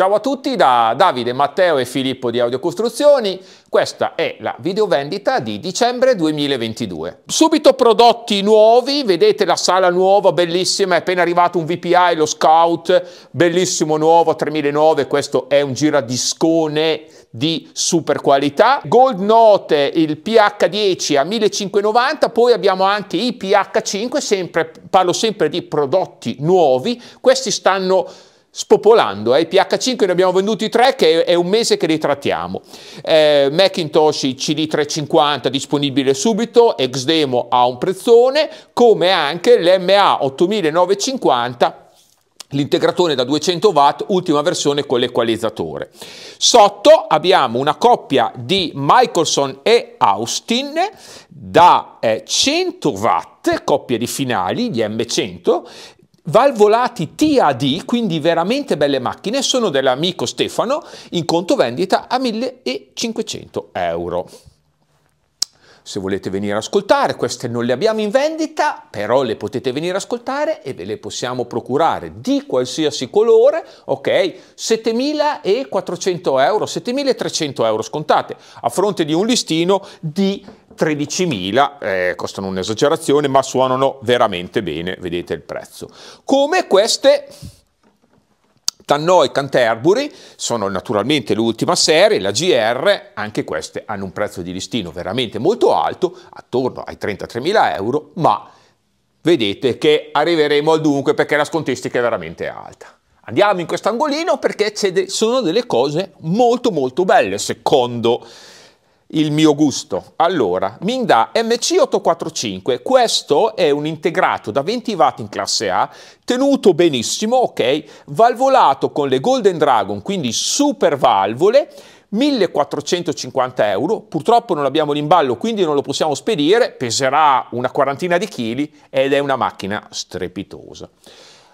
Ciao a tutti da Davide, Matteo e Filippo di Audiocostruzioni, questa è la videovendita di dicembre 2022. Subito prodotti nuovi, vedete la sala nuova, bellissima, è appena arrivato un VPI, lo Scout, bellissimo nuovo, 3009, questo è un giradiscone di super qualità. Gold Note, il PH10 a 1590, poi abbiamo anche i PH5, sempre, parlo sempre di prodotti nuovi, questi stanno spopolando. Eh. I PH5 ne abbiamo venduti tre, che è un mese che li trattiamo. Eh, Macintosh CD350 disponibile subito, Exdemo a un prezzone, come anche l'MA8950 l'integratore da 200 watt, ultima versione con l'equalizzatore. Sotto abbiamo una coppia di Michelson e Austin da eh, 100 watt, coppia di finali, di M100, Valvolati TAD, quindi veramente belle macchine, sono dell'amico Stefano in conto vendita a 1500 euro se volete venire a ascoltare, queste non le abbiamo in vendita, però le potete venire a ascoltare e ve le possiamo procurare di qualsiasi colore, ok? 7.400 euro, 7.300 euro scontate, a fronte di un listino di 13.000, eh, costano un'esagerazione, ma suonano veramente bene, vedete il prezzo. Come queste Tannò e Canterbury sono naturalmente l'ultima serie, la GR, anche queste hanno un prezzo di listino veramente molto alto, attorno ai 33.000 euro, ma vedete che arriveremo al dunque perché la scontistica è veramente alta. Andiamo in quest'angolino perché sono delle cose molto molto belle secondo me il mio gusto. Allora, mi MC845, questo è un integrato da 20 watt in classe A, tenuto benissimo, ok, valvolato con le Golden Dragon, quindi super valvole, 1450 euro, purtroppo non abbiamo l'imballo quindi non lo possiamo spedire, peserà una quarantina di chili ed è una macchina strepitosa.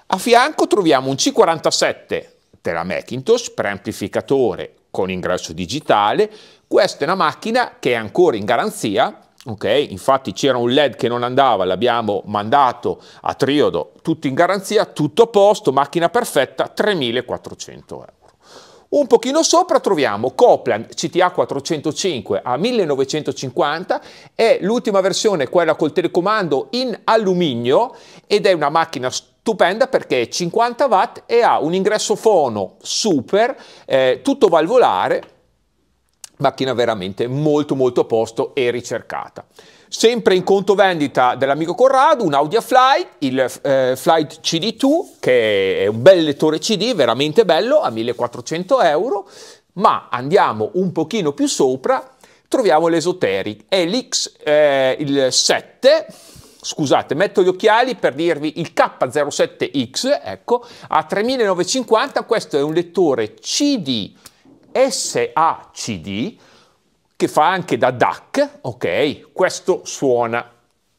A fianco troviamo un C47 della Macintosh, preamplificatore con ingresso digitale, questa è una macchina che è ancora in garanzia, ok? infatti c'era un LED che non andava, l'abbiamo mandato a Triodo, tutto in garanzia, tutto a posto, macchina perfetta, 3.400 euro. Un pochino sopra troviamo Copland CTA 405 a 1950, è l'ultima versione, quella col telecomando in alluminio ed è una macchina stupenda perché è 50 watt e ha un ingresso fono super, eh, tutto valvolare, macchina veramente molto molto a posto e ricercata. Sempre in conto vendita dell'amico Corrado, un Audi Flight, il eh, Flight CD2, che è un bel lettore CD, veramente bello, a 1400 euro, ma andiamo un pochino più sopra, troviamo l'Esoteric, è l'X, eh, 7, scusate, metto gli occhiali per dirvi il K07X, ecco, a 3950, questo è un lettore cd SACD che fa anche da DAC, ok? Questo suona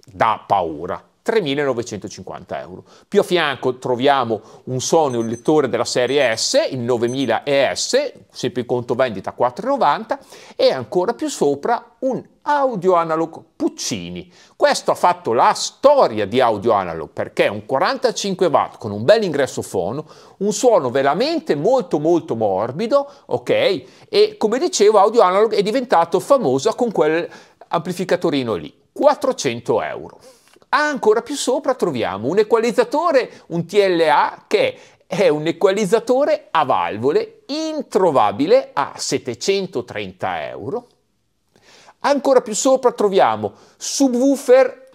da paura. 3.950 euro. Più a fianco troviamo un Sony, un lettore della serie S, il 9000 ES, sempre in conto vendita 4,90 e ancora più sopra un audio analog Puccini. Questo ha fatto la storia di audio analog perché è un 45 watt con un bel ingresso fono, un suono veramente molto molto morbido, ok? E come dicevo audio analog è diventato famosa con quell'amplificatorino lì, 400 euro. Ah, ancora più sopra troviamo un equalizzatore, un TLA, che è un equalizzatore a valvole introvabile a 730 euro. Ancora più sopra troviamo subwoofer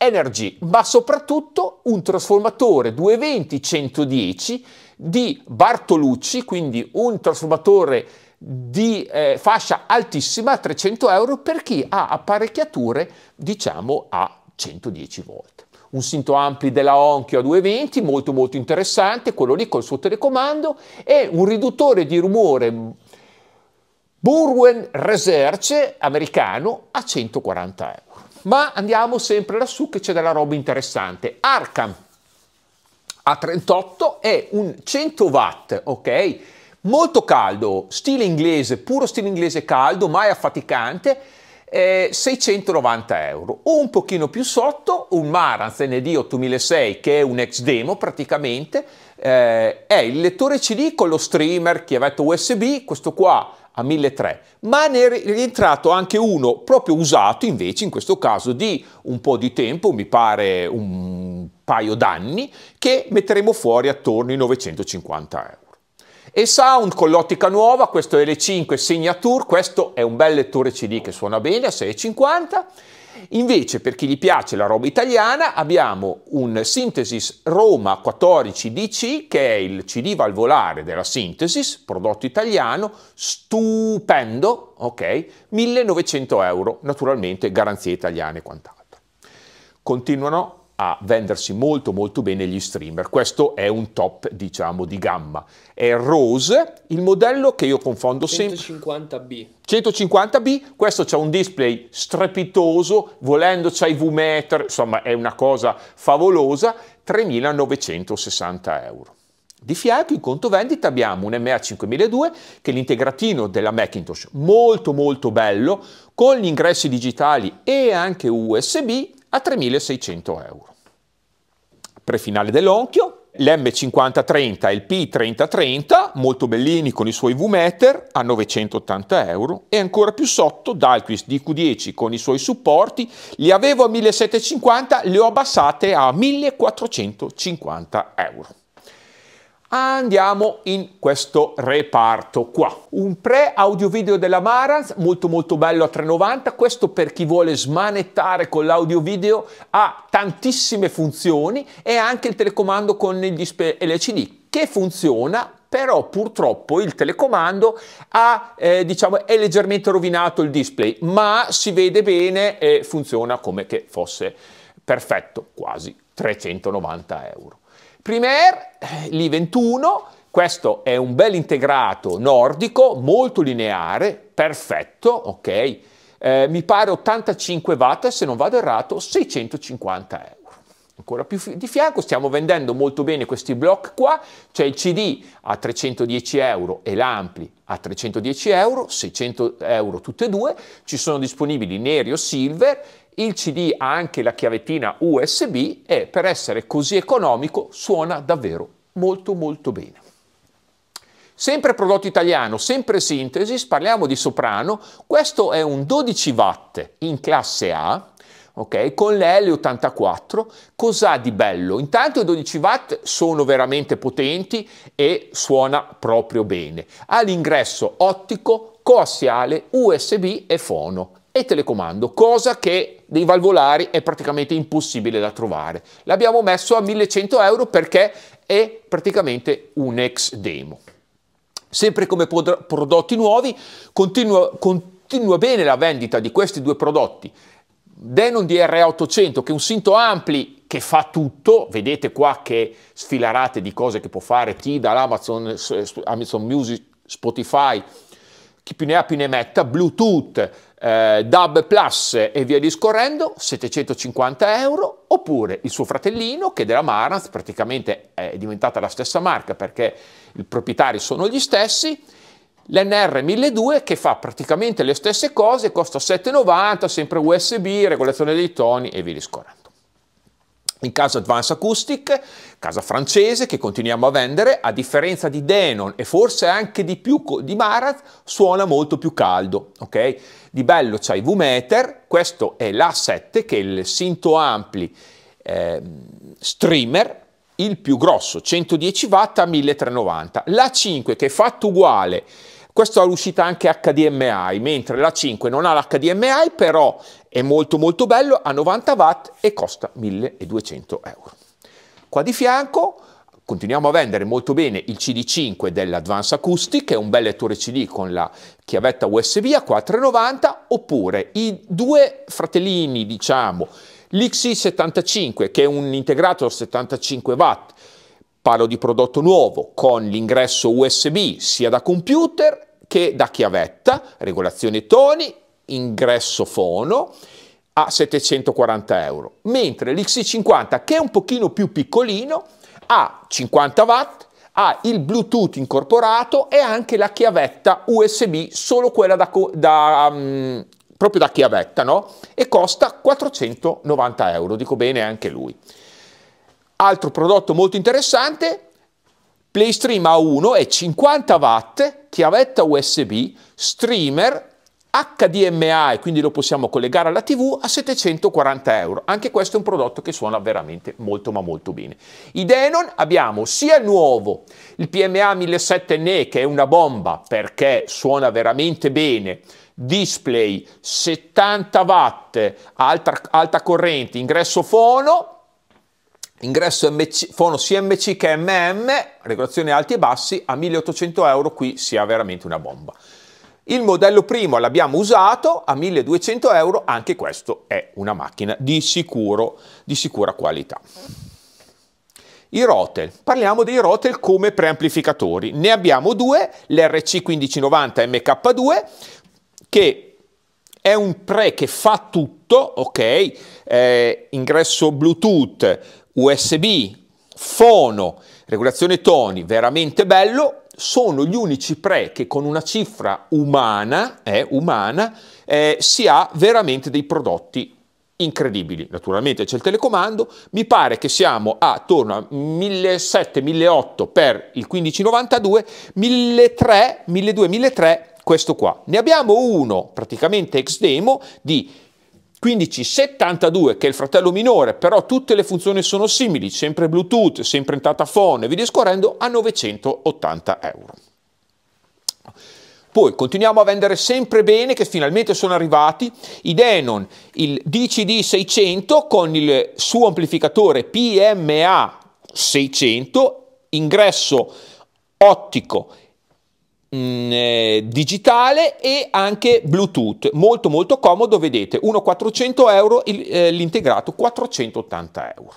Energy, ma soprattutto un trasformatore 220-110 di Bartolucci, quindi un trasformatore di eh, fascia altissima, a 300 euro, per chi ha apparecchiature, diciamo, a 110 volt. Un sinto ampli della Onkyo a 220, molto molto interessante, quello lì col suo telecomando, e un riduttore di rumore mm, Burwen Research americano a 140 euro. Ma andiamo sempre lassù che c'è della roba interessante. Arkham a 38 è un 100 watt, ok? Molto caldo, stile inglese, puro stile inglese caldo, mai affaticante, eh, 690 euro. Un pochino più sotto, un Marantz ND 8006 che è un ex demo praticamente, eh, è il lettore CD con lo streamer, chiavetto USB, questo qua a 1.300, ma ne è rientrato anche uno proprio usato invece, in questo caso di un po' di tempo, mi pare un paio d'anni, che metteremo fuori attorno ai 950 euro. E sound con l'ottica nuova, questo L5 Signature, questo è un bel lettore CD che suona bene a 6,50. Invece per chi gli piace la roba italiana abbiamo un Synthesis Roma 14 DC che è il CD valvolare della Synthesis, prodotto italiano, stupendo, ok? 1900 euro, naturalmente garanzie italiane e quant'altro. Continuano a vendersi molto molto bene gli streamer. Questo è un top, diciamo, di gamma. È Rose, il modello che io confondo sempre. 150B. 150B, questo c'ha un display strepitoso, volendo c'ha i V-meter, insomma è una cosa favolosa, 3.960 euro. Di fianco in conto vendita abbiamo un MA5002 che è l'integratino della Macintosh, molto molto bello, con gli ingressi digitali e anche USB a 3.600 euro. Prefinale dell'Onchio, l'M5030 e il P3030, molto bellini con i suoi V-meter a 980 euro e ancora più sotto Dalquist DQ10 con i suoi supporti, li avevo a 1750, le ho abbassate a 1450 euro. Andiamo in questo reparto qua. Un pre-audio video della Marantz, molto molto bello a 3,90. Questo per chi vuole smanettare con l'audio video ha tantissime funzioni e anche il telecomando con il display LCD che funziona però purtroppo il telecomando ha, eh, diciamo, è leggermente rovinato il display, ma si vede bene e funziona come che fosse perfetto, quasi 390 euro. Primaire, li 21, questo è un bel integrato nordico, molto lineare, perfetto, ok? Eh, mi pare 85 watt, se non vado errato, 650 euro. Ancora più di fianco, stiamo vendendo molto bene questi block qua, c'è il CD a 310 euro e l'ampli a 310 euro, 600 euro tutte e due, ci sono disponibili neri o silver, il CD ha anche la chiavettina USB e per essere così economico suona davvero molto molto bene. Sempre prodotto italiano, sempre Synthesis, parliamo di soprano, questo è un 12 watt in classe A, Okay, con le L84 cos'ha di bello? Intanto i 12 watt sono veramente potenti e suona proprio bene. Ha l'ingresso ottico, coassiale, USB e fono e telecomando, cosa che dei valvolari è praticamente impossibile da trovare. L'abbiamo messo a 1100 euro perché è praticamente un ex demo. Sempre come prodotti nuovi, continua, continua bene la vendita di questi due prodotti. Denon DR800 che è un Sinto Ampli che fa tutto, vedete qua che sfilarate di cose che può fare chi dall'Amazon Amazon Music, Spotify, chi più ne ha più ne metta, Bluetooth, eh, DAB Plus e via discorrendo, 750 euro, oppure il suo fratellino che della Marantz praticamente è diventata la stessa marca perché i proprietari sono gli stessi, l'NR 1002 che fa praticamente le stesse cose, costa 7,90, sempre USB, regolazione dei toni e via discorrendo. In casa Advance Acoustic, casa francese che continuiamo a vendere, a differenza di Denon e forse anche di più di Marat, suona molto più caldo, ok? Di bello c'è il V-meter, questo è l'A7 che è il Sinto Ampli eh, streamer, il più grosso, 110 watt a 1390. L'A5 che è fatto uguale, questo ha l'uscita anche HDMI, mentre l'A5 non ha l'HDMI, però è molto molto bello, ha 90 watt e costa 1200 euro. Qua di fianco Continuiamo a vendere molto bene il CD5 dell'Advance Acoustic, che è un bel lettore CD con la chiavetta USB a 4,90, oppure i due fratellini, diciamo, l'XC75, che è un integrato 75 watt, parlo di prodotto nuovo, con l'ingresso USB sia da computer che da chiavetta, regolazione toni, ingresso fono, a 740 euro, mentre l'XC50 che è un pochino più piccolino ha 50 watt, ha il Bluetooth incorporato e anche la chiavetta USB, solo quella da, da, um, proprio da chiavetta, no? E costa 490 euro, dico bene anche lui. Altro prodotto molto interessante, PlayStream A1 è 50 watt, chiavetta USB, streamer HDMA e quindi lo possiamo collegare alla TV, a 740 euro. Anche questo è un prodotto che suona veramente molto ma molto bene. I Denon abbiamo sia il nuovo, il PMA 1700 NE, che è una bomba perché suona veramente bene, display 70 watt, alta, alta corrente, ingresso fono, ingresso MC, fono sia MC che MM, regolazione alti e bassi, a 1800 euro qui sia veramente una bomba. Il modello primo l'abbiamo usato a 1200 euro, anche questo è una macchina di, sicuro, di sicura qualità. I rotel, parliamo dei rotel come preamplificatori. Ne abbiamo due, l'RC1590 MK2, che è un pre che fa tutto, ok? Eh, ingresso Bluetooth, USB, fono, regolazione toni, veramente bello, sono gli unici pre che con una cifra umana, eh, umana eh, si ha veramente dei prodotti incredibili. Naturalmente c'è il telecomando, mi pare che siamo attorno a 1700-1800 per il 1592, 1300-1200-1300, questo qua. Ne abbiamo uno praticamente ex demo di 1572 che è il fratello minore, però tutte le funzioni sono simili, sempre Bluetooth, sempre in phone e via discorrendo, a 980 euro. Poi continuiamo a vendere sempre bene che finalmente sono arrivati i Denon, il DCD 600 con il suo amplificatore PMA 600, ingresso ottico mh, mm, eh, digitale e anche Bluetooth, molto molto comodo, vedete, uno 400 euro, il, eh, l'integrato 480 euro.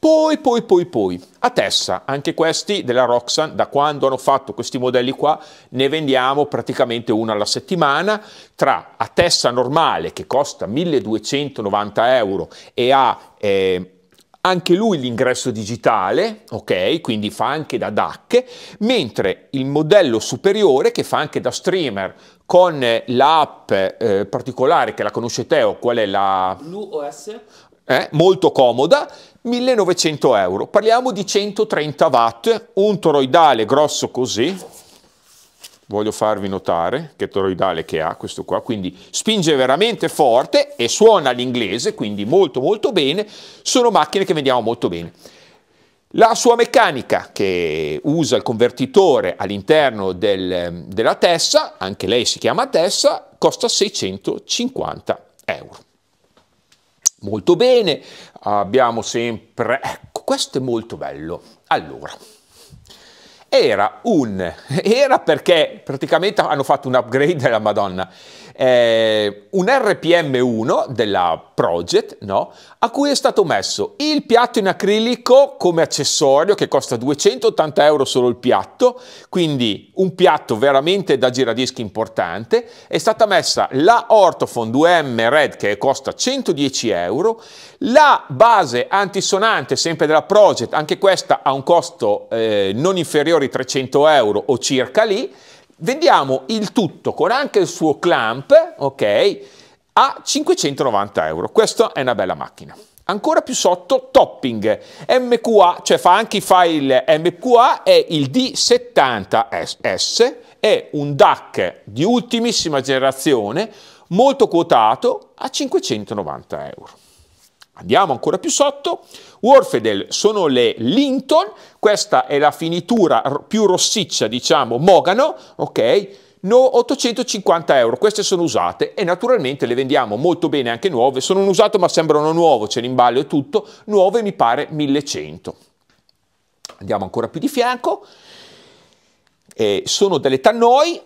Poi, poi, poi, poi, a Tessa, anche questi della Roxanne, da quando hanno fatto questi modelli qua, ne vendiamo praticamente uno alla settimana, tra a Tessa normale che costa 1290 euro e a... Eh, anche lui l'ingresso digitale, ok? Quindi fa anche da DAC, mentre il modello superiore che fa anche da streamer con l'app eh, particolare che la conosce Teo, qual è la... L'UOS. Eh, molto comoda, 1900 euro. Parliamo di 130 watt, un toroidale grosso così, voglio farvi notare che toroidale che ha questo qua, quindi spinge veramente forte e suona l'inglese, quindi molto molto bene, sono macchine che vendiamo molto bene. La sua meccanica che usa il convertitore all'interno del, della Tessa, anche lei si chiama Tessa, costa 650 euro. Molto bene, abbiamo sempre... Ecco, questo è molto bello. Allora, era un, era perché praticamente hanno fatto un upgrade della Madonna, eh, un RPM1 della Project, no? a cui è stato messo il piatto in acrilico come accessorio che costa 280 euro solo il piatto, quindi un piatto veramente da giradischi importante, è stata messa la Ortofon 2M Red che costa 110 euro, la base antisonante sempre della Project, anche questa ha un costo eh, non inferiore ai 300 euro o circa lì, Vendiamo il tutto con anche il suo clamp, ok, a 590 euro. Questa è una bella macchina. Ancora più sotto, topping MQA, cioè fa anche i file MQA, è il D70S, è un DAC di ultimissima generazione, molto quotato, a 590 euro. Andiamo ancora più sotto, Worfedel sono le Linton, questa è la finitura più rossiccia, diciamo, mogano, ok? No, 850 euro, queste sono usate e naturalmente le vendiamo molto bene anche nuove, sono un usato ma sembrano nuove, c'è l'imballo e tutto, nuove mi pare 1100. Andiamo ancora più di fianco, eh, sono delle tannoi,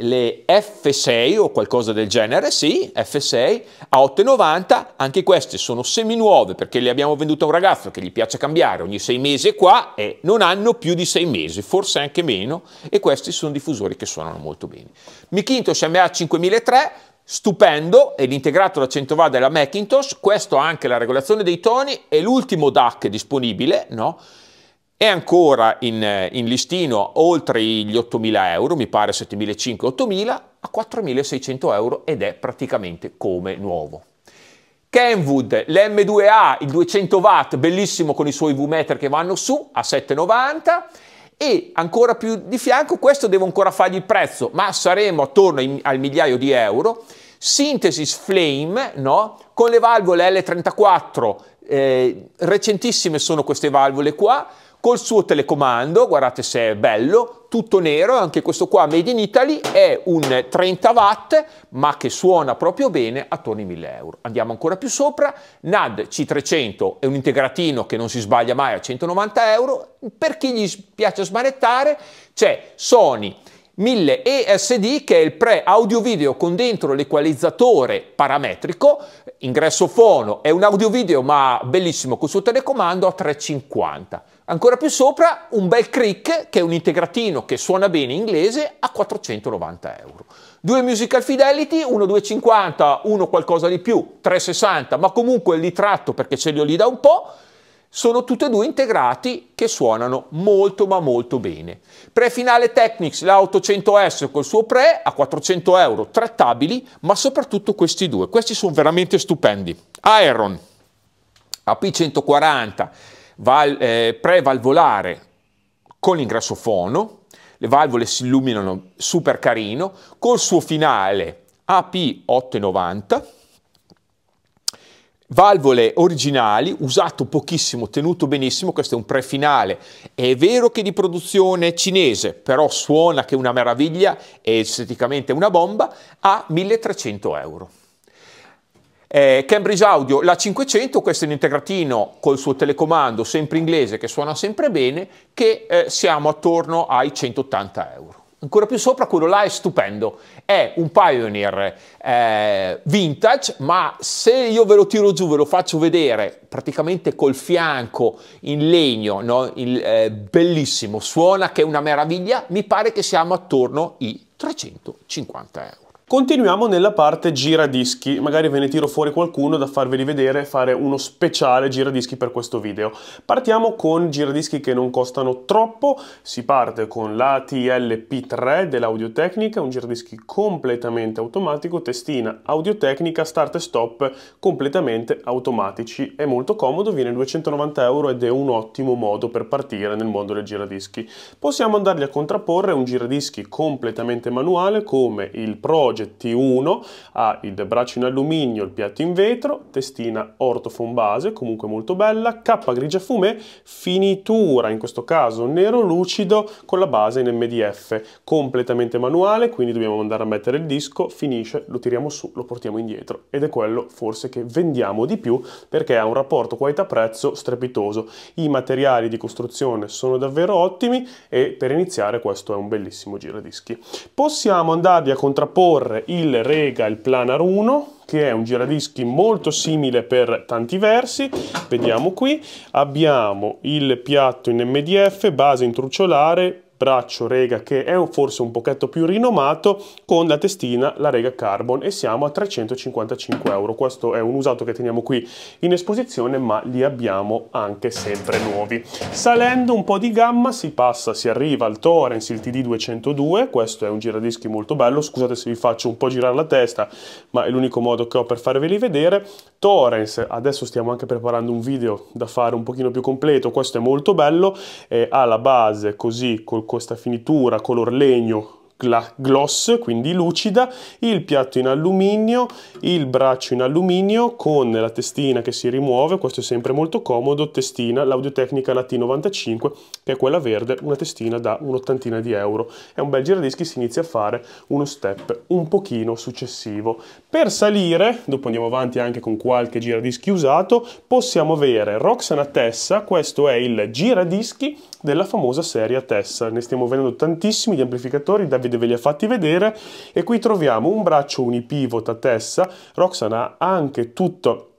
le F6 o qualcosa del genere, sì, F6 a 8,90, anche queste sono semi nuove perché le abbiamo vendute a un ragazzo che gli piace cambiare ogni sei mesi e qua e non hanno più di sei mesi, forse anche meno, e questi sono diffusori che suonano molto bene. Mikintosh MA5003, stupendo, è l'integrato da 100 w della Macintosh, questo ha anche la regolazione dei toni, è l'ultimo DAC disponibile, no? È ancora in, eh, in listino oltre gli 8.000 euro, mi pare 7.500-8.000, a 4.600 euro ed è praticamente come nuovo. Kenwood, l'M2A, il 200 watt, bellissimo con i suoi V-meter che vanno su a 7,90 e ancora più di fianco questo devo ancora fargli il prezzo, ma saremo attorno ai, al migliaio di euro. Synthesis Flame, no? Con le valvole L34, eh, recentissime sono queste valvole qua, col suo telecomando, guardate se è bello, tutto nero, anche questo qua made in Italy, è un 30 watt ma che suona proprio bene attorno ai 1000 euro. Andiamo ancora più sopra, NAD C300 è un integratino che non si sbaglia mai a 190 euro, per chi gli piace smanettare c'è Sony 1000 ESD che è il pre audio video con dentro l'equalizzatore parametrico, ingresso fono, è un audio video ma bellissimo col suo telecomando a 350. Ancora più sopra un bel Crick, che è un integratino che suona bene in inglese, a 490 euro. Due Musical Fidelity, uno 250, uno qualcosa di più, 360, ma comunque li tratto perché ce li ho lì da un po', sono tutti e due integrati che suonano molto ma molto bene. Pre-finale Technics, la 800S col suo pre a 400 euro, trattabili, ma soprattutto questi due. Questi sono veramente stupendi. Aeron AP140 val, eh, prevalvolare con fono, le valvole si illuminano super carino, col suo finale AP890, valvole originali, usato pochissimo, tenuto benissimo, questo è un prefinale, è vero che di produzione cinese, però suona che una meraviglia, è esteticamente una bomba, a 1300 euro. Eh, Cambridge Audio, la 500, questo è un integratino col suo telecomando sempre inglese che suona sempre bene, che eh, siamo attorno ai 180 euro. Ancora più sopra, quello là è stupendo, è un Pioneer eh, vintage, ma se io ve lo tiro giù, ve lo faccio vedere praticamente col fianco in legno, no? Il, eh, bellissimo, suona che è una meraviglia, mi pare che siamo attorno ai 350 euro. Continuiamo nella parte giradischi, magari ve ne tiro fuori qualcuno da farveli vedere, fare uno speciale giradischi per questo video. Partiamo con giradischi che non costano troppo, si parte con l'ATL p 3 dell'Audio Tecnica, un giradischi completamente automatico, testina Audio Tecnica, start e stop completamente automatici. È molto comodo, viene 290 euro ed è un ottimo modo per partire nel mondo del giradischi. Possiamo andargli a contrapporre un giradischi completamente manuale come il Pro tipologie T1 ha il braccio in alluminio, il piatto in vetro, testina ortofon base, comunque molto bella, cappa grigia fumé, finitura in questo caso nero lucido con la base in MDF, completamente manuale, quindi dobbiamo andare a mettere il disco, finisce, lo tiriamo su, lo portiamo indietro ed è quello forse che vendiamo di più perché ha un rapporto qualità-prezzo strepitoso. I materiali di costruzione sono davvero ottimi e per iniziare questo è un bellissimo giradischi. Possiamo andarvi a contrapporre proporre il Rega, il Planar 1, che è un giradischi molto simile per tanti versi. Vediamo qui, abbiamo il piatto in MDF, base intrucciolare, braccio rega che è forse un pochetto più rinomato con la testina la rega carbon e siamo a 355 euro questo è un usato che teniamo qui in esposizione ma li abbiamo anche sempre nuovi salendo un po' di gamma si passa si arriva al Torrens il TD 202 questo è un giradischi molto bello scusate se vi faccio un po' girare la testa ma è l'unico modo che ho per farveli vedere Torrens adesso stiamo anche preparando un video da fare un pochino più completo questo è molto bello e ha la base così col questa finitura color legno gloss, quindi lucida, il piatto in alluminio, il braccio in alluminio con la testina che si rimuove, questo è sempre molto comodo, testina, l'audio tecnica la t 95 che è quella verde, una testina da un'ottantina di euro. È un bel giradischi, si inizia a fare uno step un pochino successivo. Per salire, dopo andiamo avanti anche con qualche giradischi usato, possiamo avere Roxana Tessa, questo è il giradischi della famosa serie Tessa, ne stiamo vendendo tantissimi di amplificatori da Davide ve li ha fatti vedere e qui troviamo un braccio unipivota a testa, Roxana ha anche tutto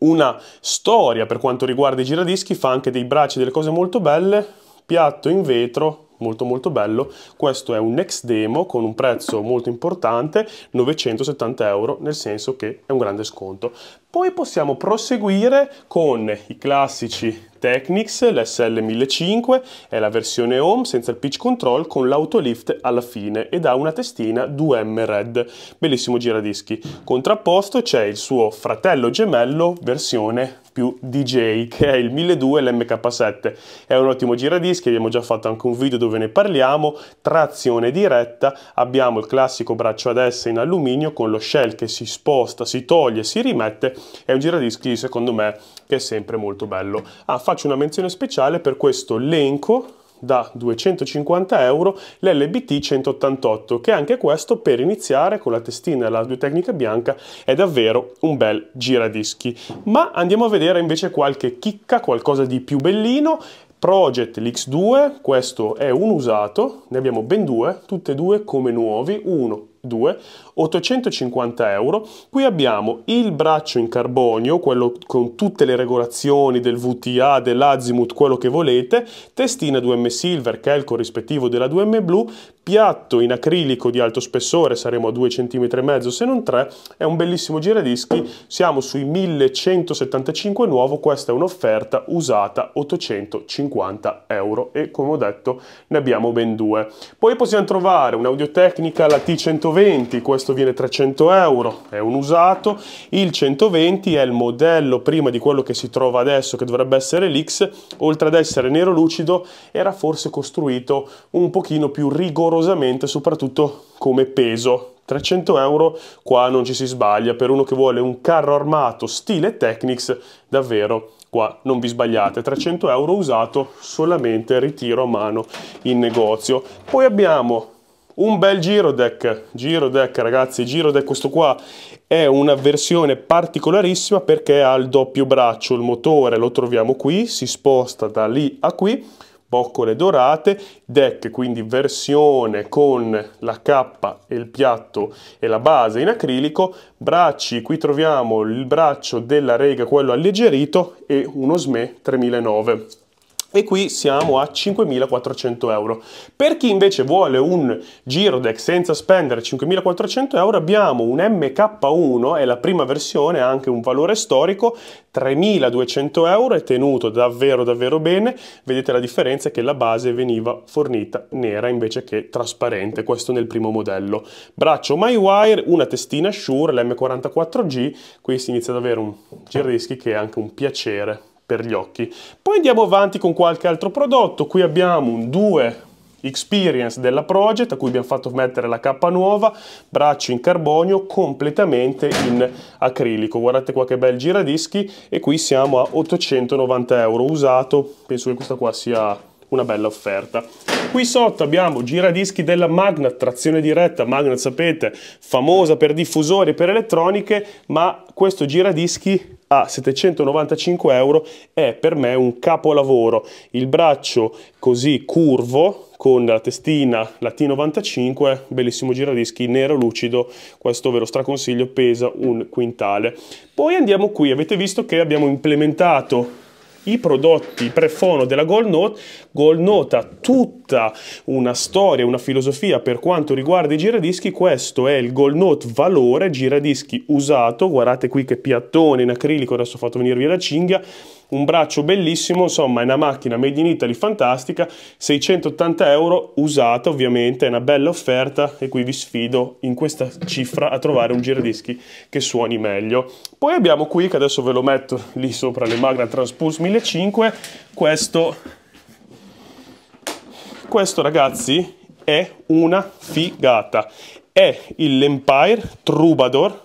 una storia per quanto riguarda i giradischi, fa anche dei bracci, delle cose molto belle, piatto in vetro, molto molto bello questo è un next demo con un prezzo molto importante 970 euro nel senso che è un grande sconto poi possiamo proseguire con i classici Technics, l'SL1005 è la versione home senza il pitch control con l'autolift alla fine ed ha una testina 2M Red, bellissimo giradischi. Contrapposto c'è il suo fratello gemello versione più DJ che è il 1200 e l'MK7. È un ottimo giradischi, abbiamo già fatto anche un video dove ne parliamo, trazione diretta, abbiamo il classico braccio ad destra in alluminio con lo shell che si sposta, si toglie, si rimette, è un giradischi secondo me che è sempre molto bello. Ah, faccio una menzione speciale per questo Lenco da 250 euro l'LBT 188 che anche questo per iniziare con la testina e la tecnica bianca è davvero un bel giradischi ma andiamo a vedere invece qualche chicca qualcosa di più bellino Project l'X2 questo è un usato ne abbiamo ben due tutte e due come nuovi uno 2, 850 euro. Qui abbiamo il braccio in carbonio, quello con tutte le regolazioni del VTA, dell'azimuth, quello che volete, testina 2M Silver che è il corrispettivo della 2M Blu, piatto in acrilico di alto spessore, saremo a 2,5 cm se non 3, è un bellissimo giradischi, siamo sui 1175 nuovo, questa è un'offerta usata 850 euro e come ho detto ne abbiamo ben due. Poi possiamo trovare un'audiotecnica la T120, questo viene 300 euro, è un usato, il 120 è il modello prima di quello che si trova adesso che dovrebbe essere l'X, oltre ad essere nero lucido era forse costruito un pochino più rigoroso rigorosamente, soprattutto come peso. 300 euro qua non ci si sbaglia, per uno che vuole un carro armato stile Technics, davvero qua non vi sbagliate, 300 euro usato solamente ritiro a mano in negozio. Poi abbiamo un bel Girodeck, deck, ragazzi, Girodeck questo qua è una versione particolarissima perché ha il doppio braccio, il motore lo troviamo qui, si sposta da lì a qui, boccole dorate, deck quindi versione con la cappa e il piatto e la base in acrilico, bracci, qui troviamo il braccio della rega, quello alleggerito e uno SME 3009 e qui siamo a 5.400 euro. Per chi invece vuole un Girodex senza spendere 5.400 euro abbiamo un MK1, è la prima versione, ha anche un valore storico, 3.200 euro, è tenuto davvero davvero bene, vedete la differenza è che la base veniva fornita nera invece che trasparente, questo nel primo modello. Braccio MyWire, una testina Shure, l'M44G, qui si inizia ad avere un giradischi che è anche un piacere per gli occhi. Poi andiamo avanti con qualche altro prodotto, qui abbiamo un 2 Experience della Project a cui abbiamo fatto mettere la cappa nuova, braccio in carbonio completamente in acrilico. Guardate qua che bel giradischi e qui siamo a 890 euro usato, penso che questa qua sia una bella offerta. Qui sotto abbiamo giradischi della Magnet, trazione diretta, Magnet sapete, famosa per diffusori e per elettroniche, ma questo giradischi a 795 euro è per me un capolavoro. Il braccio così curvo con la testina la T95, bellissimo giradischi nero lucido, questo ve lo straconsiglio, pesa un quintale. Poi andiamo qui, avete visto che abbiamo implementato i prodotti prefono della Gold Note. Gold Note ha tutta una storia, una filosofia per quanto riguarda i giradischi. Questo è il Gold Note Valore giradischi usato. Guardate qui che piattone in acrilico, adesso ho fatto venire via la cinghia un braccio bellissimo, insomma è una macchina made in Italy fantastica, 680 euro usata ovviamente, è una bella offerta e qui vi sfido in questa cifra a trovare un giradischi che suoni meglio. Poi abbiamo qui, che adesso ve lo metto lì sopra le Magna Transpulse 1500, questo, questo ragazzi è una figata, è il L'Empire Troubadour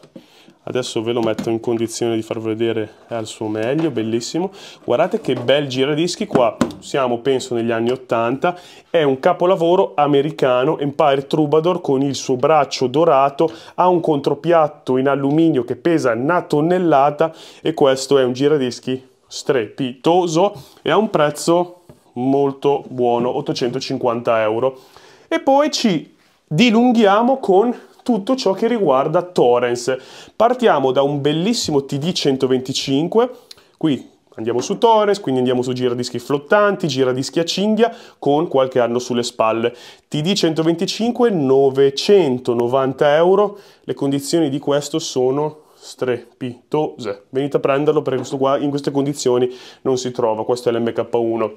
adesso ve lo metto in condizione di farvelo vedere al suo meglio, bellissimo guardate che bel giradischi qua siamo penso negli anni 80 è un capolavoro americano Empire Troubadour con il suo braccio dorato ha un contropiatto in alluminio che pesa una tonnellata e questo è un giradischi strepitoso e ha un prezzo molto buono 850 euro e poi ci dilunghiamo con tutto ciò che riguarda Torrens. Partiamo da un bellissimo TD 125, qui Andiamo su Torrens, quindi andiamo su giradischi flottanti, giradischi a cinghia con qualche anno sulle spalle. TD 125, 990 euro. Le condizioni di questo sono strepitose. Venite a prenderlo perché questo qua in queste condizioni non si trova. Questo è l'MK1.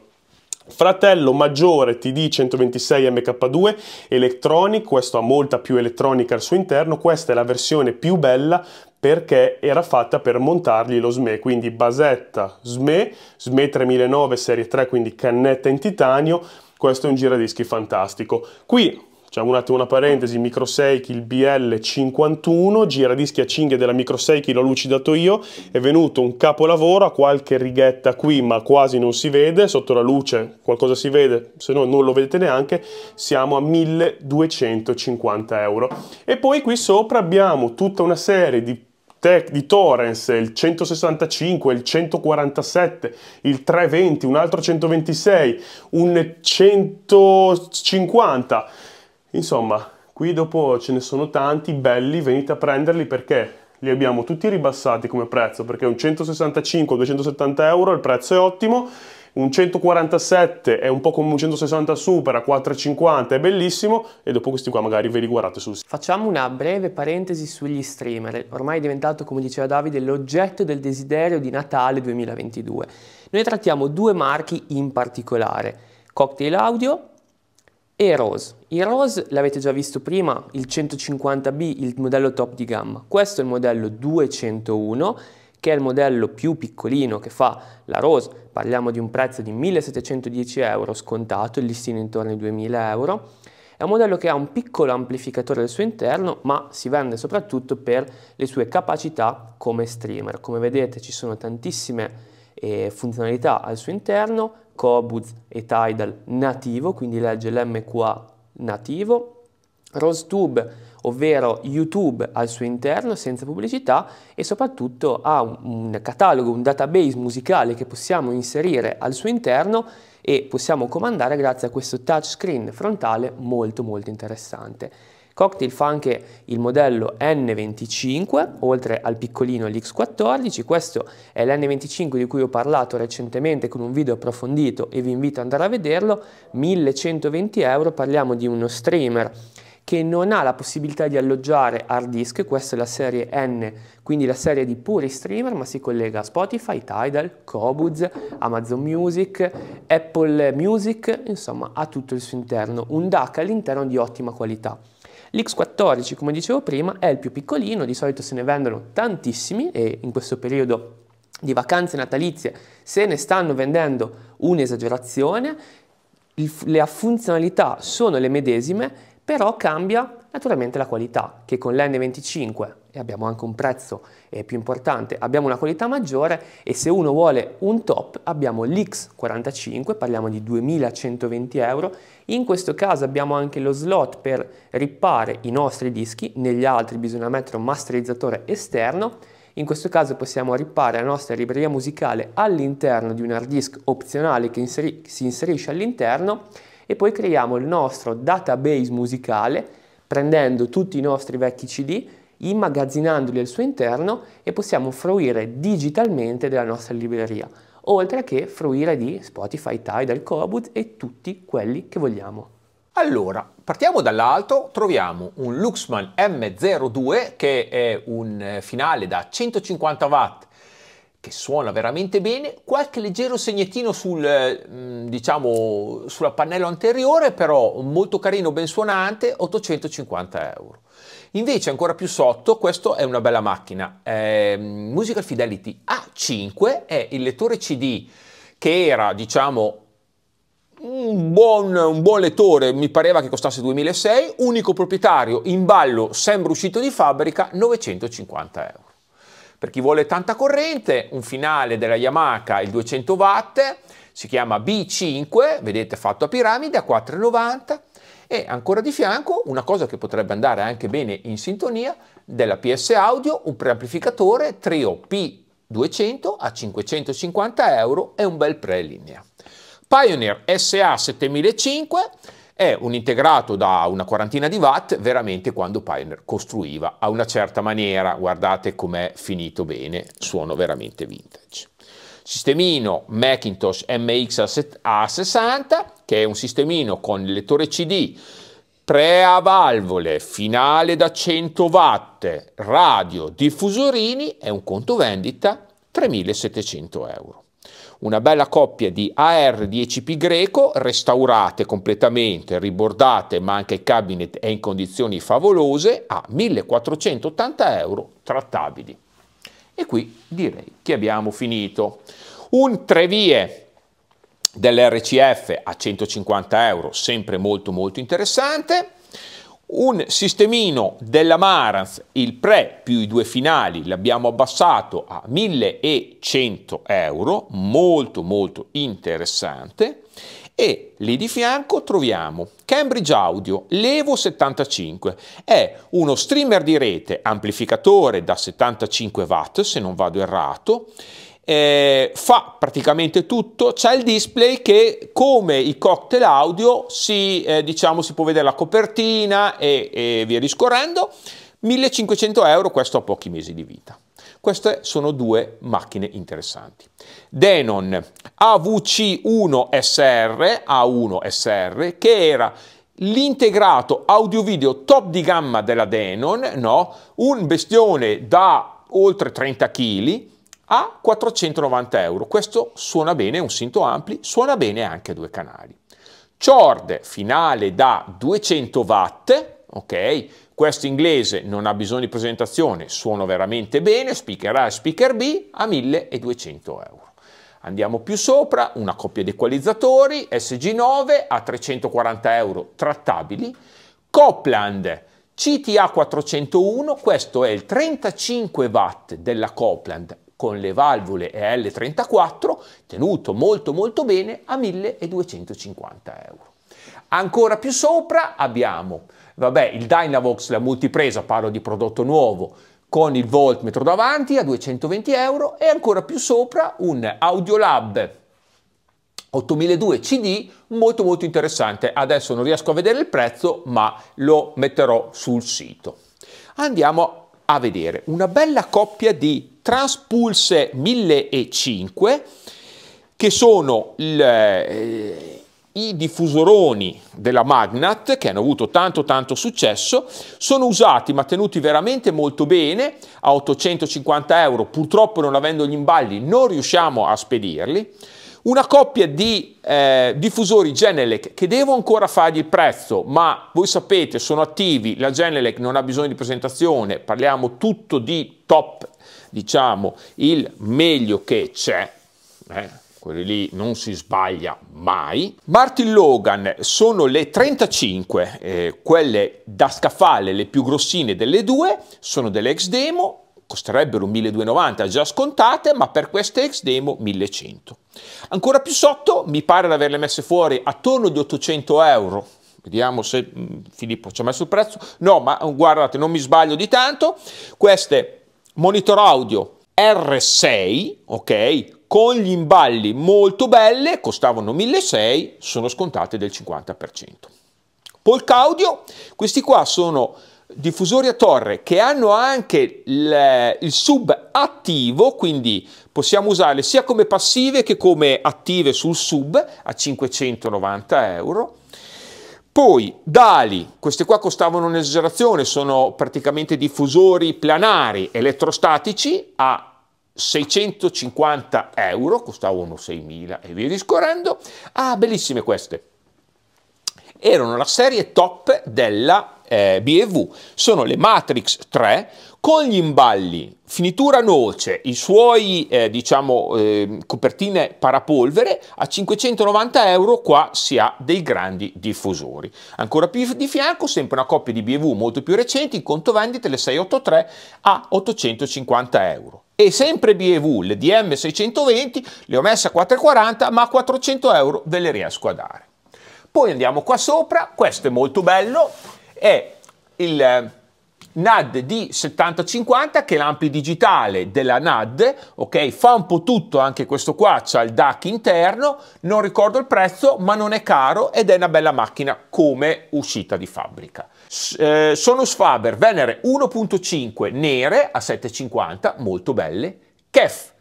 Fratello maggiore TD 126 MK2 Electronic, questo ha molta più elettronica al suo interno, questa è la versione più bella perché era fatta per montargli lo SME, quindi basetta SME, SME 3009 serie 3, quindi cannetta in titanio, questo è un giradischi fantastico. Qui Facciamo un attimo una parentesi, micro 6 BL51, giradischi a cinghie della micro 6 l'ho lucidato io, è venuto un capolavoro a qualche righetta qui ma quasi non si vede, sotto la luce qualcosa si vede, se no non lo vedete neanche, siamo a 1250 euro. E poi qui sopra abbiamo tutta una serie di di Torrens, il 165, il 147, il 320, un altro 126, un 150 Insomma, qui dopo ce ne sono tanti belli, venite a prenderli perché li abbiamo tutti ribassati come prezzo, perché un 165-270 euro il prezzo è ottimo, un 147 è un po' come un 160 Super a 4,50 è bellissimo e dopo questi qua magari ve li guardate sul sito. Facciamo una breve parentesi sugli streamer, ormai è diventato come diceva Davide l'oggetto del desiderio di Natale 2022. Noi trattiamo due marchi in particolare, Cocktail Audio Eros. Eros l'avete già visto prima, il 150B, il modello top di gamma. Questo è il modello 201, che è il modello più piccolino che fa la Rose. Parliamo di un prezzo di 1710 euro scontato, il listino intorno ai 2000 euro. È un modello che ha un piccolo amplificatore al suo interno, ma si vende soprattutto per le sue capacità come streamer. Come vedete ci sono tantissime eh, funzionalità al suo interno, Cobuz e Tidal nativo, quindi legge l'MQA nativo, RoseTube, ovvero YouTube al suo interno senza pubblicità e soprattutto ha un, un, catalogo, un database musicale che possiamo inserire al suo interno e possiamo comandare grazie a questo touchscreen frontale molto molto interessante. Cocktail fa anche il modello N25, oltre al piccolino l'X14, questo è l'N25 di cui ho parlato recentemente con un video approfondito e vi invito ad andare a vederlo, 1120 euro, parliamo di uno streamer che non ha la possibilità di alloggiare hard disk, questa è la serie N, quindi la serie di puri streamer, ma si collega a Spotify, Tidal, Cobuz, Amazon Music, Apple Music, insomma ha tutto il suo interno, un DAC all'interno di ottima qualità. L'X14, come dicevo prima, è il più piccolino, di solito se ne vendono tantissimi e in questo periodo di vacanze natalizie se ne stanno vendendo un'esagerazione, le funzionalità sono le medesime, però cambia Naturalmente la qualità, che con l'N25 e abbiamo anche un prezzo eh, più importante, abbiamo una qualità maggiore e se uno vuole un top abbiamo l'X45, parliamo di 2120 euro, in questo caso abbiamo anche lo slot per rippare i nostri dischi, negli altri bisogna mettere un masterizzatore esterno, in questo caso possiamo rippare la nostra libreria musicale all'interno di un hard disk opzionale che inseri si inserisce all'interno e poi creiamo il nostro database musicale prendendo tutti i nostri vecchi CD, immagazzinandoli al suo interno e possiamo fruire digitalmente della nostra libreria, oltre che fruire di Spotify, Tidal, Koboot e tutti quelli che vogliamo. Allora, partiamo dall'alto, troviamo un Luxman M02 che è un eh, finale da 150 watt che suona veramente bene, qualche leggero segnettino sul, eh, diciamo, sulla pannello anteriore, però molto carino, ben suonante, 850 euro. Invece ancora più sotto, questa è una bella macchina, eh, Musical Fidelity A5 è il lettore CD che era, diciamo, un buon, un buon, lettore, mi pareva che costasse 2006, unico proprietario, in ballo, sembra uscito di fabbrica, 950 euro. Per chi vuole tanta corrente, un finale della Yamaha, il 200 watt, si chiama B5, vedete fatto a piramide, a 4,90 e ancora di fianco una cosa che potrebbe andare anche bene in sintonia della PS Audio, un preamplificatore Trio P200 a 550 euro e un bel pre-linea. Pioneer SA 7500 è un integrato da una quarantina di watt veramente quando Pioneer costruiva a una certa maniera, guardate com'è finito bene, suono veramente vintage. Sistemino Macintosh MX A60 che è un sistemino con lettore CD tre a valvole, finale da 100 watt, radio, diffusorini è un conto vendita 3.700 euro una bella coppia di AR10P greco restaurate completamente, ribordate, ma anche il cabinet è in condizioni favolose a 1480 euro trattabili. E qui direi che abbiamo finito. Un trevie dell'RCF a 150 euro, sempre molto molto interessante un sistemino della Marans, il pre più i due finali, l'abbiamo abbassato a 1100 euro, molto molto interessante. E lì di fianco troviamo Cambridge Audio Levo 75, è uno streamer di rete amplificatore da 75 watt se non vado errato, eh, fa praticamente tutto, c'è il display che come i cocktail audio si, eh, diciamo, si può vedere la copertina e, e via discorrendo, 1500 euro questo a pochi mesi di vita. Queste sono due macchine interessanti. Denon AVC1SR, A1SR, che era l'integrato audio-video top di gamma della Denon, no? un bestione da oltre 30 kg, a 490 euro. Questo suona bene, un Sinto Ampli, suona bene anche a due canali. Chord finale da 200 watt, ok? Questo inglese non ha bisogno di presentazione, suona veramente bene, speaker A e speaker B a 1200 euro. Andiamo più sopra, una coppia di equalizzatori, SG9 a 340 euro trattabili, Copland CTA 401, questo è il 35 watt della Copland con le valvole EL34 tenuto molto molto bene a 1250 euro. Ancora più sopra abbiamo vabbè, il Dynavox, la multipresa, parlo di prodotto nuovo, con il voltmetro davanti a 220 euro e ancora più sopra un Audiolab 8200 CD molto molto interessante. Adesso non riesco a vedere il prezzo, ma lo metterò sul sito. Andiamo a vedere una bella coppia di Transpulse 1005, che sono il, eh, i diffusoroni della Magnat, che hanno avuto tanto tanto successo, sono usati ma tenuti veramente molto bene, a 850 euro, purtroppo non avendo gli imballi non riusciamo a spedirli, una coppia di eh, diffusori Genelec che devo ancora fargli il prezzo, ma voi sapete sono attivi, la Genelec non ha bisogno di presentazione, parliamo tutto di top diciamo il meglio che c'è, eh, quelli lì non si sbaglia mai. Martin Logan sono le 35, eh, quelle da scaffale, le più grossine delle due, sono delle ex demo, costerebbero 1290 già scontate, ma per queste ex demo 1100. Ancora più sotto mi pare di averle messe fuori attorno di 800 euro, vediamo se mm, Filippo ci ha messo il prezzo, no ma guardate non mi sbaglio di tanto, queste monitor audio R6, ok, con gli imballi molto belle, costavano 1.600, sono scontate del 50%. Polk Audio, questi qua sono diffusori a torre che hanno anche il, il, sub attivo, quindi possiamo usarle sia come passive che come attive sul sub a 590 euro. Poi Dali, queste qua costavano un'esagerazione, sono praticamente diffusori planari elettrostatici a 650 euro, costavano 6.000 e via discorrendo. Ah, bellissime queste. Erano la serie top della eh, BEV. Sono le Matrix 3, con gli imballi, finitura noce, i suoi eh, diciamo eh, copertine parapolvere a 590 euro qua si ha dei grandi diffusori. Ancora più di fianco sempre una coppia di BMW molto più recenti, in conto vendite le 683 a 850 euro. E sempre BMW, le DM620 le ho messe a 440 ma a 400 euro ve le riesco a dare. Poi andiamo qua sopra, questo è molto bello, è il eh, NAD di 7050 che è l'ampli digitale della NAD, ok? Fa un po' tutto anche questo qua, c'ha il DAC interno, non ricordo il prezzo, ma non è caro ed è una bella macchina come uscita di fabbrica. S- eh, Sonos Faber Venere 1.5 nere a 750, molto belle. Kef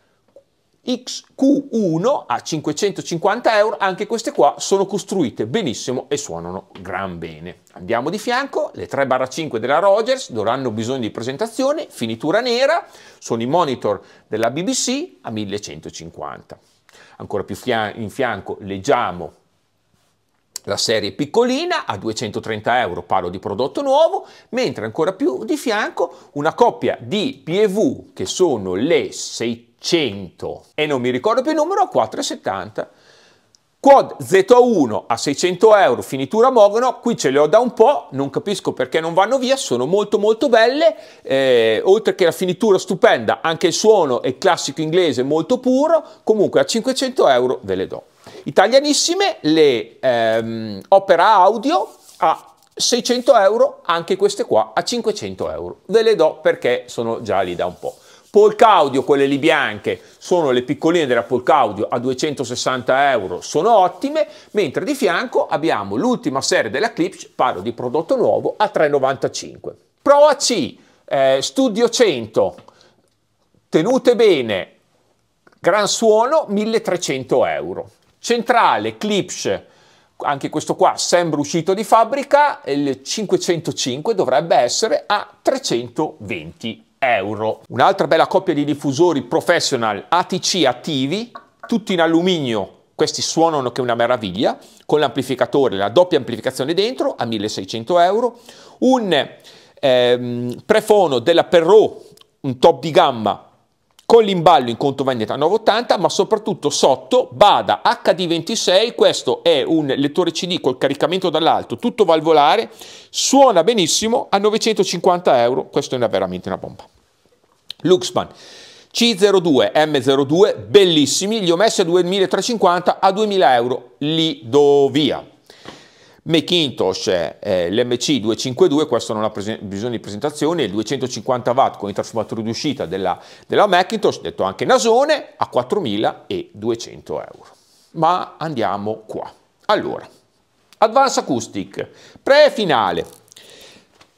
XQ1 a 550 euro, anche queste qua sono costruite benissimo e suonano gran bene. Andiamo di fianco, le 3-5 della Rogers dovranno bisogno di presentazione, finitura nera, sono i monitor della BBC a 1150. Ancora più fian in fianco leggiamo la serie piccolina a 230 euro, parlo di prodotto nuovo, mentre ancora più di fianco una coppia di PV che sono le 600 100 e non mi ricordo più il numero a 4,70. Quad Z1 a 600 euro, finitura mogono, qui ce le ho da un po', non capisco perché non vanno via, sono molto molto belle, eh, oltre che la finitura stupenda, anche il suono è classico inglese molto puro, comunque a 500 euro ve le do. Italianissime le ehm, Opera Audio a 600 euro, anche queste qua a 500 euro, ve le do perché sono già lì da un po'. Polk Audio, quelle lì bianche, sono le piccoline della Polk Audio a 260 euro, sono ottime, mentre di fianco abbiamo l'ultima serie della Clips, parlo di prodotto nuovo, a 3,95. Prova C, eh, Studio 100, tenute bene, gran suono, 1300 euro. Centrale, Clips, anche questo qua sembra uscito di fabbrica, il 505 dovrebbe essere a 320 euro euro. Un'altra bella coppia di diffusori professional ATC attivi, tutti in alluminio, questi suonano che una meraviglia, con l'amplificatore, la doppia amplificazione dentro a 1600 euro, un ehm, prefono della Perrault, un top di gamma con l'imballo in conto vendita 980, ma soprattutto sotto, bada, HD26, questo è un lettore CD col caricamento dall'alto, tutto valvolare, suona benissimo a 950 euro, questo è veramente una bomba. Luxman. C02, M02, bellissimi, li ho messi a 2350 a 2000 euro, li do via. Macintosh eh, l'MC252, questo non ha bisogno di presentazione, il 250 watt con i trasformatori d'uscita della, della Macintosh, detto anche nasone, a 4.200 euro. Ma andiamo qua. Allora, Advanced Acoustic, pre-finale.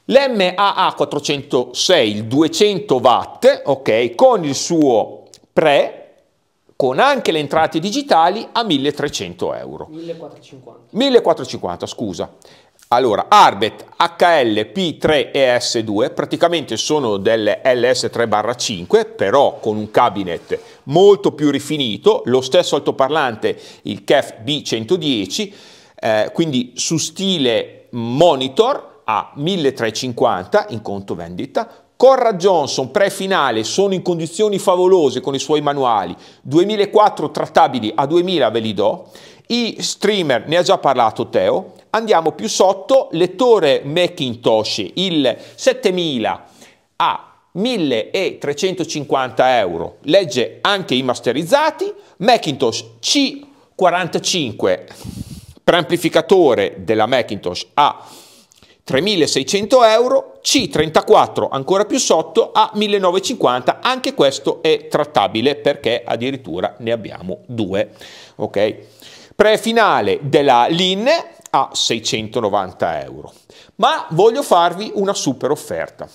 L'MAA 406, il 200 watt, ok, con il suo pre, con anche le entrate digitali a 1300 euro. 1450. 1450, scusa. Allora, Arbet HL p 3 e S2 praticamente sono delle LS3-5, però con un cabinet molto più rifinito, lo stesso altoparlante, il KEF B110, eh, quindi su stile monitor a 1350 in conto vendita, Corra Johnson, pre-finale, sono in condizioni favolose con i suoi manuali, 2004 trattabili a 2000 ve li do, i streamer ne ha già parlato Teo, andiamo più sotto, lettore Macintosh, il 7000 a 1350 euro, legge anche i masterizzati, Macintosh C45 preamplificatore della Macintosh a 3.600 euro, C34 ancora più sotto a 1.950, anche questo è trattabile perché addirittura ne abbiamo due. Ok? Prefinale della LIN a 690 euro. Ma voglio farvi una super offerta.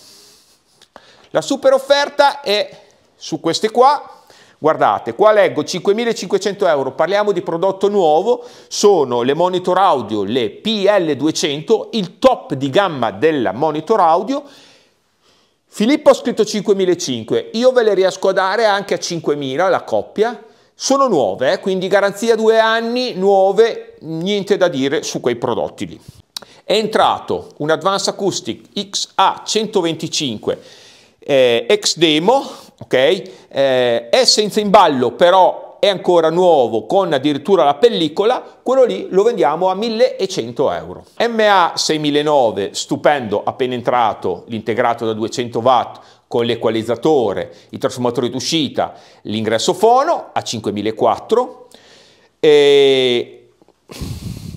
La super offerta è su queste qua, Guardate, qua leggo 5.500 euro, parliamo di prodotto nuovo, sono le monitor audio, le PL200, il top di gamma della monitor audio. Filippo ha scritto 5.500, io ve le riesco a dare anche a 5.000 la coppia. Sono nuove, eh? quindi garanzia due anni, nuove, niente da dire su quei prodotti lì. È entrato un Advanced Acoustic XA125 eh, ex demo okay? eh, è senza imballo, però è ancora nuovo con addirittura la pellicola, quello lì lo vendiamo a 1100 euro. MA 6009, stupendo, appena entrato, l'integrato da 200 watt con l'equalizzatore, il trasformatore d'uscita, l'ingresso fono a 5004 e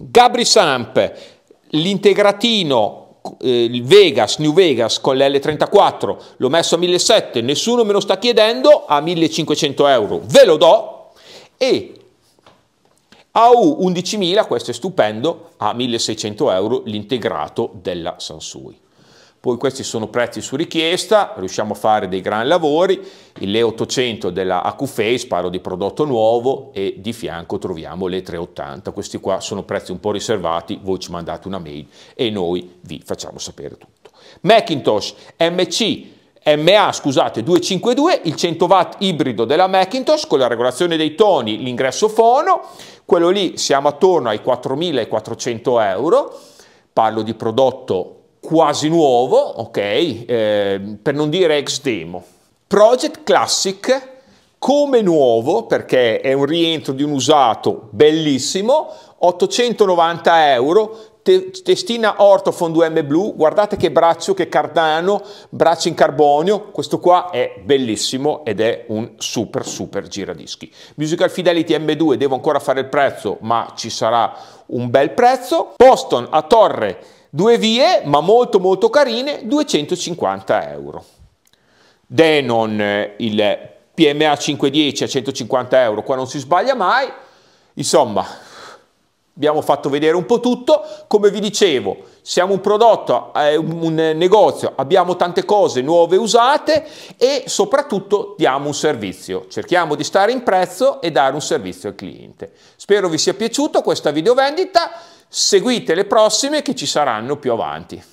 Gabri Samp, l'integratino eh, il Vegas, New Vegas con l'L34, l'ho messo a 1700, nessuno me lo sta chiedendo, a 1500 euro ve lo do e AU 11000, questo è stupendo, a 1600 euro l'integrato della Sansui. Poi questi sono prezzi su richiesta, riusciamo a fare dei gran lavori, le 800 della AcuFace, parlo di prodotto nuovo e di fianco troviamo le 380, questi qua sono prezzi un po' riservati, voi ci mandate una mail e noi vi facciamo sapere tutto. Macintosh MC MA, scusate, 252, il 100 watt ibrido della Macintosh con la regolazione dei toni, l'ingresso fono, quello lì siamo attorno ai 4.400 euro, parlo di prodotto quasi nuovo, ok, eh, per non dire ex demo. Project Classic come nuovo, perché è un rientro di un usato bellissimo, 890 euro, te testina Ortofond 2M blu, guardate che braccio, che cardano, braccio in carbonio, questo qua è bellissimo ed è un super super giradischi. Musical Fidelity M2, devo ancora fare il prezzo, ma ci sarà un bel prezzo. Boston a torre Due vie, ma molto molto carine, 250 euro. Denon, eh, il PMA 510 a 150 euro, qua non si sbaglia mai. Insomma, abbiamo fatto vedere un po' tutto. Come vi dicevo, siamo un prodotto, eh, un negozio, abbiamo tante cose nuove usate e soprattutto diamo un servizio. Cerchiamo di stare in prezzo e dare un servizio al cliente. Spero vi sia piaciuto questa videovendita. Seguite le prossime che ci saranno più avanti.